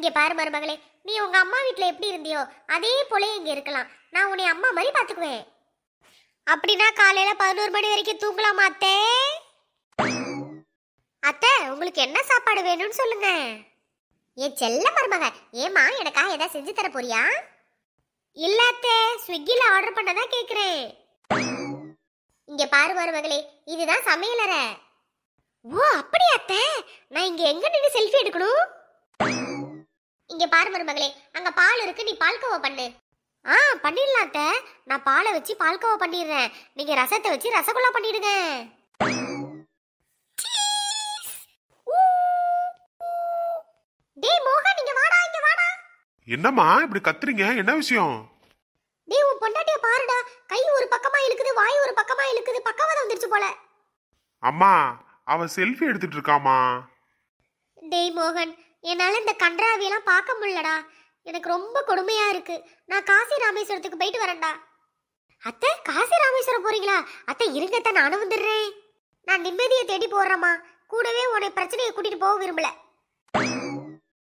இங்கே பாரு மருமகளே நீ உங்க அம்மா வீட்டில் எப்படி இருந்தியோ அதே போல இங்கே இருக்கலாம் நான் உன்னை அம்மா மாதிரி பார்த்துக்குவேன் அப்படின்னா காலையில பதினோரு மணி வரைக்கும் தூங்கலாமா அத்தே அத்தை உங்களுக்கு என்ன சாப்பாடு வேணும்னு சொல்லுங்க ஏ செல்ல மருமக ஏமா எனக்கா ஏதாவது செஞ்சு தர போறியா இல்ல அத்தே ஸ்விக்கில ஆர்டர் பண்ணதா கேக்குறேன் இங்க பாரு மருமகளே இதுதான் சமையலற ஓ அப்படியா அத்தை நான் இங்க எங்க நின்று செல்ஃபி எடுக்கணும் இங்க பாரு மருமகளே அங்க பால் இருக்கு நீ கவா பண்ணு ஆ பண்ணிடலாம் நான் பாலை வச்சு கவா பண்ணிடுறேன் நீங்க ரசத்தை வச்சு ரசகுல்லா பண்ணிடுங்க டேய் மோகன் நீங்க வாடா இங்க வாடா என்னம்மா இப்படி கத்துறீங்க என்ன விஷயம் டேய் உன் பொண்டாட்டிய பாருடா கை ஒரு பக்கமா இழுக்குது வாய் ஒரு பக்கமா இழுக்குது பக்கவாத வந்துருச்சு போல அம்மா அவ செல்ஃபி எடுத்துட்டு இருக்காமா டேய் மோகன் என்னால் இந்த கன்றாவியெல்லாம் பார்க்க முடியலடா எனக்கு ரொம்ப கொடுமையா இருக்கு நான் காசி ராமேஸ்வரத்துக்கு போயிட்டு வரேன்டா அத்தை காசி ராமேஸ்வரம் போறீங்களா அத்தை இருங்கத்த நானும் வந்துடுறேன் நான் நிம்மதியை தேடி போடுறேம்மா கூடவே உன்னை பிரச்சனையை கூட்டிட்டு போக விரும்பல